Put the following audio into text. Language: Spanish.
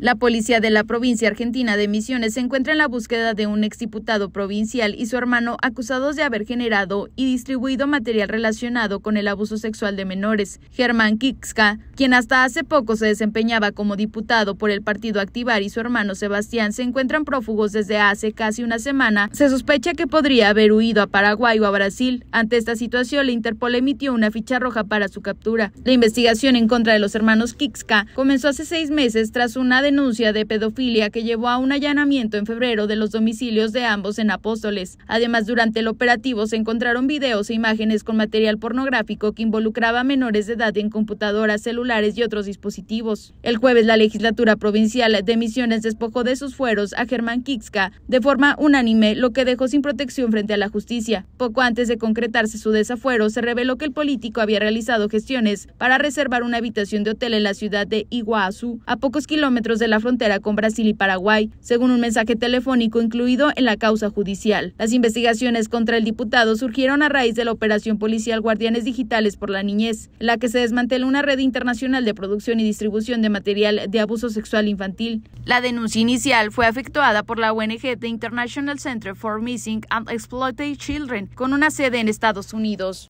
La policía de la provincia argentina de Misiones se encuentra en la búsqueda de un exdiputado provincial y su hermano acusados de haber generado y distribuido material relacionado con el abuso sexual de menores. Germán Kixka, quien hasta hace poco se desempeñaba como diputado por el partido Activar y su hermano Sebastián se encuentran prófugos desde hace casi una semana, se sospecha que podría haber huido a Paraguay o a Brasil. Ante esta situación, la Interpol emitió una ficha roja para su captura. La investigación en contra de los hermanos Kixka comenzó hace seis meses tras una de denuncia de pedofilia que llevó a un allanamiento en febrero de los domicilios de ambos en Apóstoles. Además, durante el operativo se encontraron videos e imágenes con material pornográfico que involucraba a menores de edad en computadoras, celulares y otros dispositivos. El jueves, la legislatura provincial de Misiones despojó de sus fueros a Germán Kixka de forma unánime, lo que dejó sin protección frente a la justicia. Poco antes de concretarse su desafuero, se reveló que el político había realizado gestiones para reservar una habitación de hotel en la ciudad de Iguazú, a pocos kilómetros de la frontera con Brasil y Paraguay, según un mensaje telefónico incluido en la causa judicial. Las investigaciones contra el diputado surgieron a raíz de la operación policial Guardianes Digitales por la Niñez, la que se desmanteló una red internacional de producción y distribución de material de abuso sexual infantil. La denuncia inicial fue efectuada por la ONG The International Center for Missing and Exploited Children, con una sede en Estados Unidos.